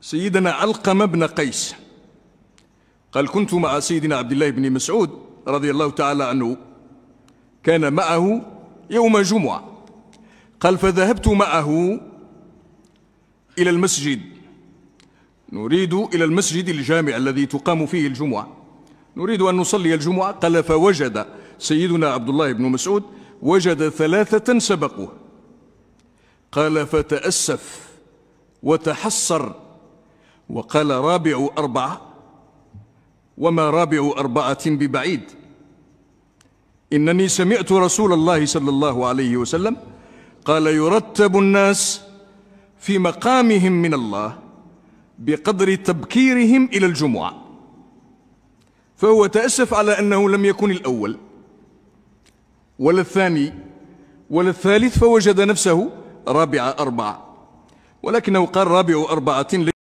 سيدنا علقمة بن قيس قال كنت مع سيدنا عبد الله بن مسعود رضي الله تعالى عنه كان معه يوم جمعة قال فذهبت معه إلى المسجد نريد إلى المسجد الجامع الذي تقام فيه الجمعة نريد أن نصلي الجمعة قال فوجد سيدنا عبد الله بن مسعود وجد ثلاثة سبقوه قال فتأسف وتحصر وقال رابع أربعة وما رابع أربعة ببعيد إنني سمعت رسول الله صلى الله عليه وسلم قال يرتب الناس في مقامهم من الله بقدر تبكيرهم إلى الجمعة فهو تأسف على أنه لم يكن الأول ولا الثاني ولا الثالث فوجد نفسه رابع أربعة ولكنه قال رابع أربعة